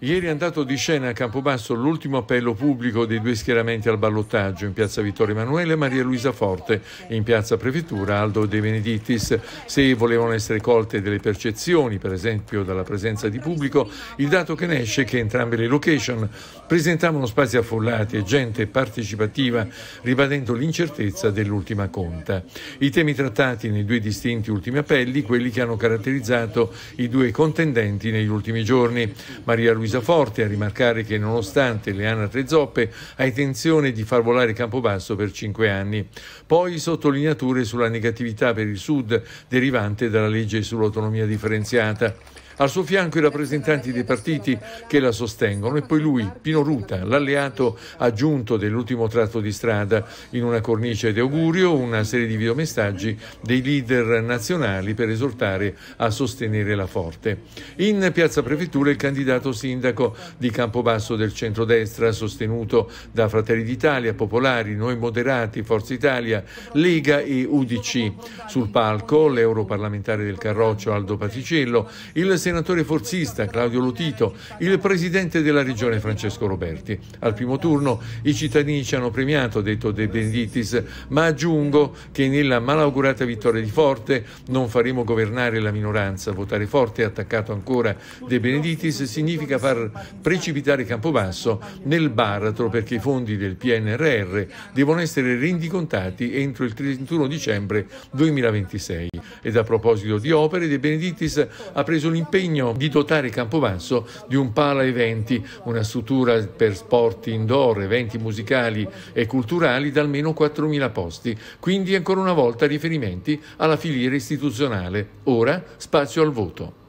Ieri è andato di scena a Campobasso l'ultimo appello pubblico dei due schieramenti al ballottaggio in piazza Vittorio Emanuele e Maria Luisa Forte, in piazza Prefettura Aldo De Benedittis. Se volevano essere colte delle percezioni, per esempio dalla presenza di pubblico, il dato che ne esce è che entrambe le location presentavano spazi affollati e gente partecipativa, ribadendo l'incertezza dell'ultima conta. I temi trattati nei due distinti ultimi appelli, quelli che hanno caratterizzato i due contendenti negli ultimi giorni. Maria Luisa Luisa Forte a rimarcare che nonostante le anatre zoppe ha intenzione di far volare Campobasso per cinque anni. Poi sottolineature sulla negatività per il Sud derivante dalla legge sull'autonomia differenziata. Al suo fianco i rappresentanti dei partiti che la sostengono e poi lui, Pino Ruta, l'alleato aggiunto dell'ultimo tratto di strada, in una cornice di augurio, una serie di videomessaggi dei leader nazionali per esortare a sostenere la forte. In Piazza Prefettura il candidato sindaco di Campobasso del centrodestra, sostenuto da Fratelli d'Italia, Popolari, Noi Moderati, Forza Italia, Lega e UDC. Sul palco l'europarlamentare del Carroccio Aldo Paticello, il senatore forzista Claudio Lutito, il presidente della regione Francesco Roberti. Al primo turno i cittadini ci hanno premiato, detto De Benditis, ma aggiungo che nella malaugurata vittoria di Forte non faremo governare la minoranza. Votare Forte, attaccato ancora De Beneditis, significa far precipitare Campobasso nel baratro perché i fondi del PNRR devono essere rendicontati entro il 31 dicembre 2026. Ed a proposito di opere, De Beneditis ha preso l'impegno l'impegno di dotare Campobasso di un pala eventi, una struttura per sport indoor, eventi musicali e culturali da almeno 4.000 posti, quindi ancora una volta riferimenti alla filiera istituzionale. Ora spazio al voto.